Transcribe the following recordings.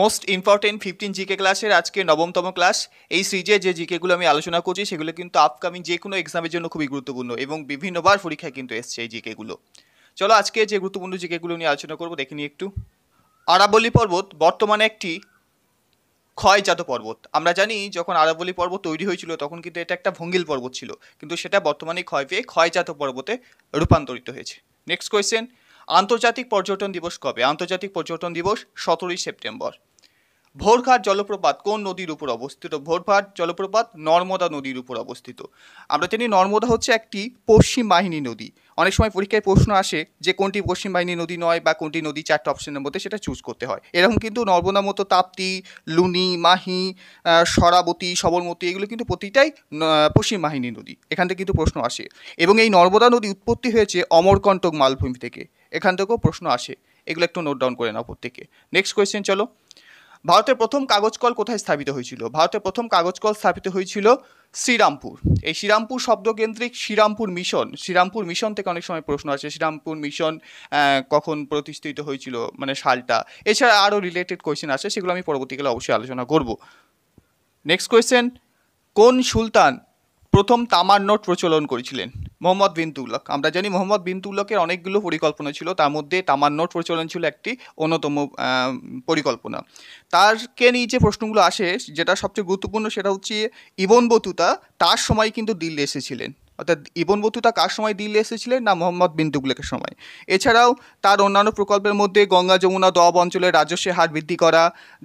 most important fifteen GK ক্লাসের আজকে নবমতম class এই সিরিজে যে জিকেগুলো আমি আলোচনা করছি সেগুলো কিন্তু আপকামিং যে কোনো এক্সামের জন্য খুবই গুরুত্বপূর্ণ এবং বিভিন্নবার পরীক্ষায় কিন্তু এসছে এই জিকেগুলো চলো আজকে যে গুরুত্বপূর্ণ জিকেগুলো নিয়ে আলোচনা করবো দেখে নিই একটু আরাবলি পর্বত বর্তমানে একটি ক্ষয়জাত পর্বত আমরা জানি যখন আরাবলি পর্বত তৈরি হয়েছিল তখন কিন্তু এটা একটা ভঙ্গিল পর্বত ছিল কিন্তু সেটা বর্তমানে ক্ষয় পেয়ে ক্ষয়জাত পর্বতে রূপান্তরিত হয়েছে নেক্সট কোয়েশ্চেন আন্তর্জাতিক পর্যটন দিবস কবে আন্তর্জাতিক পর্যটন দিবস সতেরোই সেপ্টেম্বর ভোরঘাট জলপ্রপাত কোন নদীর উপর অবস্থিত ভোরঘাট জলপ্রপাত নর্মদা নদীর উপর অবস্থিত আমরা জানি নর্মদা হচ্ছে একটি পশ্চিম বাহিনী নদী অনেক সময় পরীক্ষায় প্রশ্ন আসে যে কোনটি পশ্চিম বাহিনী নদী নয় বা কোনটি নদী চারটে অপশনের মধ্যে সেটা চুজ করতে হয় এরকম কিন্তু নর্মদা মতো তাপ্তি লুনি মাহি সরাবতী সবরমতী এগুলো কিন্তু প্রতিটাই পশ্চিম বাহিনী নদী এখান থেকে কিন্তু প্রশ্ন আসে এবং এই নর্মদা নদী উৎপত্তি হয়েছে অমরকণ্টক মালভূমি থেকে এখান থেকেও প্রশ্ন আসে এগুলো একটু নোট ডাউন করে নাও প্রত্যেকে নেক্সট কোয়েশ্চেন চলো ভারতের প্রথম কাগজ কল কোথায় স্থাপিত হয়েছিল ভারতের প্রথম কাগজ কল স্থাপিত হয়েছিল শ্রীরামপুর এই শ্রীরামপুর শব্দকেন্দ্রিক শ্রীরামপুর মিশন শ্রীরামপুর মিশন থেকে অনেক সময় প্রশ্ন আছে শ্রীরামপুর মিশন কখন প্রতিষ্ঠিত হয়েছিল মানে সালটা এছাড়া আরও রিলেটেড কোয়েশ্চেন আছে সেগুলো আমি পরবর্তীকালে অবশ্যই আলোচনা করব নেক্সট কোয়েশ্চেন কোন সুলতান প্রথম তামার নোট প্রচলন করেছিলেন মোহাম্মদ বিন তুলক আমরা জানি মোহাম্মদ বিন তুলকের অনেকগুলো পরিকল্পনা ছিল তার মধ্যে নোট প্রচলন ছিল একটি অন্যতম পরিকল্পনা তারকে নিয়ে যে প্রশ্নগুলো আসে যেটা সবচেয়ে গুরুত্বপূর্ণ সেটা হচ্ছে ইবন বতুতা তার সময় কিন্তু দিল্লি এসেছিলেন অর্থাৎ ইবন বতুতা কার সময় দিল্লি এসেছিলেন না মোহাম্মদ বিন তুগলেকের সময় এছাড়াও তার অন্যান্য প্রকল্পের মধ্যে গঙ্গা যমুনা দব অঞ্চলে রাজস্বের হার বৃদ্ধি করা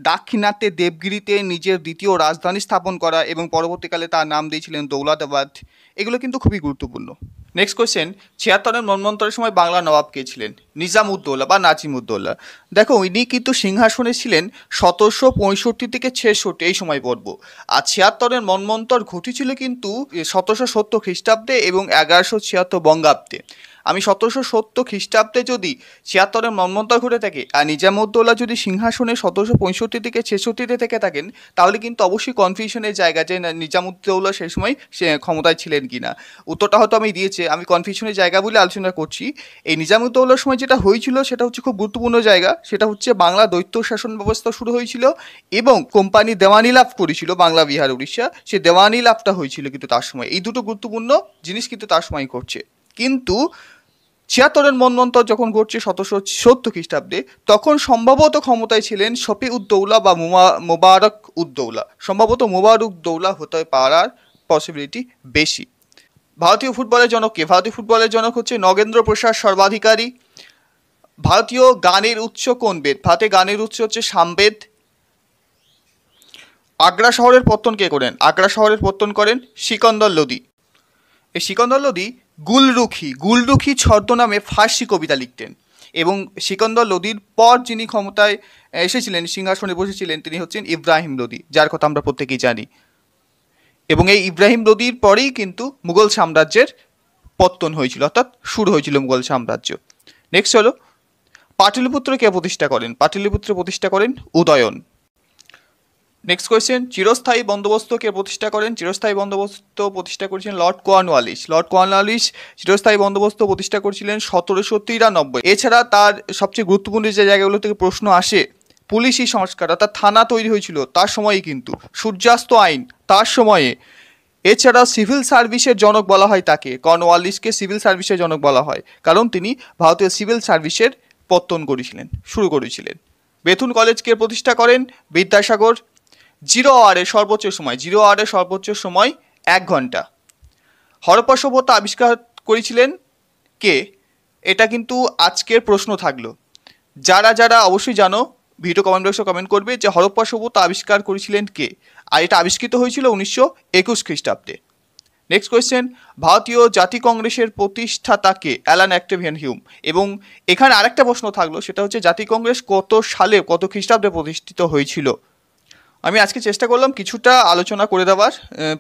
দাক্ষিণাত্যে দেবগিরিতে নিজের দ্বিতীয় রাজধানী স্থাপন করা এবং পরবর্তীকালে তার নাম দিয়েছিলেন দৌলাদাবাদ এগুলো কিন্তু খুবই গুরুত্বপূর্ণ নেক্সট কোয়েশ্চেন ছিয়াত্তরের মন্মন্তরের সময় বাংলা নবাব কে ছিলেন নিজামুদ্দৌলা বা নাজিমুদ্দৌলা দেখো ইনি কিন্তু সিংহাসনে ছিলেন সতেরোশো পঁয়ষট্টি থেকে ছেষট্টি এই সময় পর্ব আর ছিয়াত্তরের মন্মন্তর ঘটেছিল কিন্তু সতেরোশো সত্তর খ্রিস্টাব্দে এবং এগারোশো ছিয়াত্তর বঙ্গাব্দে আমি সতেরোশো সত্তর খ্রিস্টাব্দে যদি ছিয়াত্তরের মন্মন্তর ঘটে থাকে আর নিজামুদ্দৌলা যদি সিংহাসনে সতেরোশো পঁয়ষট্টি থেকে ছেষট্টিতে থেকে থাকেন তাহলে কিন্তু অবশ্যই কনফিউশনের জায়গা যে নিজামুদ্দৌলা সেই সময় সে ক্ষমতায় ছিলেন কি না উত্তরটা হয়তো আমি দিয়েছি আমি কনফিউশনের জায়গা বলে আলোচনা করছি এই নিজামুদ্দৌলার সময় যে যেটা হয়েছিল সেটা হচ্ছে খুব গুরুত্বপূর্ণ জায়গা সেটা হচ্ছে বাংলা দৈত্য শাসন ব্যবস্থা শুরু হয়েছিল এবং কোম্পানি দেওয়ানি লাভ করেছিল বাংলা বিহার উড়িষ্যা সে দেওয়ানি লাভটা হয়েছিল কিন্তু তার সময় এই দুটো গুরুত্বপূর্ণ জিনিস কিন্তু তার সময় ঘটছে কিন্তু ছিয়াত্তরের মন্বন্তর যখন ঘটছে সতেরোশো সত্তর খ্রিস্টাব্দে তখন সম্ভবত ক্ষমতায় ছিলেন শফি উদ্দৌলা বা মোবারক উদ্দৌলা সম্ভবত মোবারক দৌলা হতে পারার পসিবিলিটি বেশি ভারতীয় ফুটবলের জনক কে ভারতীয় ফুটবলের জনক হচ্ছে নগেন্দ্র প্রসাদ সর্বাধিকারী ভারতীয় গানের উৎস কোন বেদ ভারতে গানের উৎস হচ্ছে সামবেদ আগ্রা শহরের পত্তন কে করেন আগ্রা শহরের পত্তন করেন সিকন্দর লোদি এই সিকন্দর লোদি গুলরুখি গুলরুখি নামে ফার্সি কবিতা লিখতেন এবং সিকন্দর লোদির পর যিনি ক্ষমতায় এসেছিলেন সিংহাসনে বসেছিলেন তিনি হচ্ছেন ইব্রাহিম লোদি যার কথা আমরা প্রত্যেকেই জানি এবং এই ইব্রাহিম লোদির পরেই কিন্তু মুঘল সাম্রাজ্যের পত্তন হয়েছিল অর্থাৎ শুরু হয়েছিল মুঘল সাম্রাজ্য নেক্সট হলো পাটলিপুত্র কে প্রতিষ্ঠা করেন পাটলিপুত্র প্রতিষ্ঠা করেন উদয়ন নেক্সট কোয়েশ্চেন চিরস্থায়ী বন্দোবস্ত কে প্রতিষ্ঠা করেন চিরস্থায়ী বন্দোবস্ত প্রতিষ্ঠা করেছিলেন লর্ড কোয়ানওয়ালিস লর্ড কোয়ানওয়ালিস চিরস্থায়ী বন্দোবস্ত প্রতিষ্ঠা করেছিলেন সতেরোশো তিরানব্বই এছাড়া তার সবচেয়ে গুরুত্বপূর্ণ যে জায়গাগুলো থেকে প্রশ্ন আসে পুলিশি সংস্কার অর্থাৎ থানা তৈরি হয়েছিল তার সময়ই কিন্তু সূর্যাস্ত আইন তার সময়ে এছাড়া সিভিল সার্ভিসের জনক বলা হয় তাকে কর্নওয়ালিসকে সিভিল সার্ভিসের জনক বলা হয় কারণ তিনি ভারতীয় সিভিল সার্ভিসের পত্তন করেছিলেন শুরু করেছিলেন বেথুন কলেজকে প্রতিষ্ঠা করেন বিদ্যাসাগর জিরো আওয়ারের সর্বোচ্চ সময় জিরো আওয়ারের সর্বোচ্চ সময় এক ঘন্টা হরপ্পা সভ্যতা আবিষ্কার করেছিলেন কে এটা কিন্তু আজকের প্রশ্ন থাকলো যারা যারা অবশ্যই জানো ভিডিও কমেন্ট বক্সে কমেন্ট করবে যে হরপ্পা সভ্যতা আবিষ্কার করেছিলেন কে আর এটা আবিষ্কৃত হয়েছিল উনিশশো একুশ খ্রিস্টাব্দে নেক্সট কোয়েশ্চেন ভারতীয় জাতি কংগ্রেসের প্রতিষ্ঠাতাকে অ্যালান অ্যাক্টেভিয়ান হিউম এবং এখানে আরেকটা প্রশ্ন থাকলো সেটা হচ্ছে জাতি কংগ্রেস কত সালে কত খ্রিস্টাব্দে প্রতিষ্ঠিত হয়েছিল আমি আজকে চেষ্টা করলাম কিছুটা আলোচনা করে দেওয়ার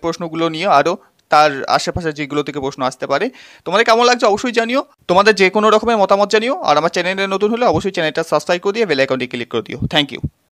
প্রশ্নগুলো নিয়ে আরও তার আশেপাশে যেগুলো থেকে প্রশ্ন আসতে পারে তোমাদের কেমন লাগছে অবশ্যই জানিও তোমাদের যে কোনো রকমের মতামত জানিও আর আমার চ্যানেলে নতুন হলে অবশ্যই চ্যানেলটা সাবস্ক্রাইব করে দিয়ে বেলাইকনটি ক্লিক করে দিও থ্যাংক ইউ